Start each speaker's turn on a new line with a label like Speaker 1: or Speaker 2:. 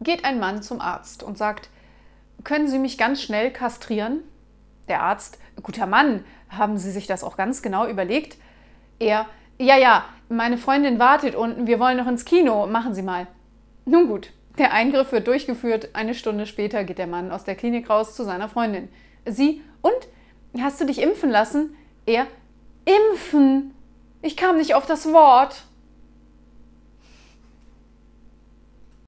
Speaker 1: geht ein Mann zum Arzt und sagt, können Sie mich ganz schnell kastrieren? Der Arzt, guter Mann, haben Sie sich das auch ganz genau überlegt? Er, ja, ja, meine Freundin wartet und wir wollen noch ins Kino, machen Sie mal. Nun gut, der Eingriff wird durchgeführt, eine Stunde später geht der Mann aus der Klinik raus zu seiner Freundin. Sie, und? Hast du dich impfen lassen? Er, impfen? Ich kam nicht auf das Wort.